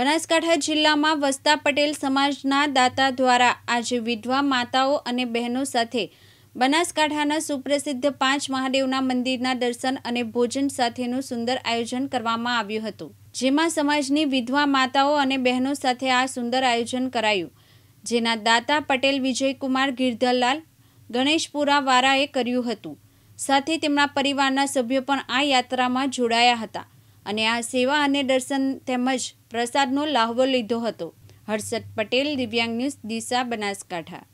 બનાસકાંઠા જિલ્લામાં વસતા પટેલ સમાજના દાતા દ્વારા આજે વિધવા માતાઓ અને બહેનો સાથે બનાસકાંઠાના સુપ્રસિદ્ધ પાંચ મહાદેવના મંદિરના દર્શન અને ભોજન સાથેનું સુંદર આયોજન કરવામાં આવ્યું હતું જેમાં સમાજની વિધવા માતાઓ અને બહેનો સાથે આ સુંદર આયોજન કરાયું જેના દાતા પટેલ વિજયકુમાર ગિરધરલાલ ગણેશપુરાવાળાએ કર્યું હતું સાથે તેમના પરિવારના સભ્યો પણ આ યાત્રામાં જોડાયા હતા અને આ સેવા અને દર્શન તેમજ પ્રસાદનો લાહવો લીધો હતો હર્ષદ પટેલ દિવ્યાંગ ન્યૂઝ દિશા બનાસકાંઠા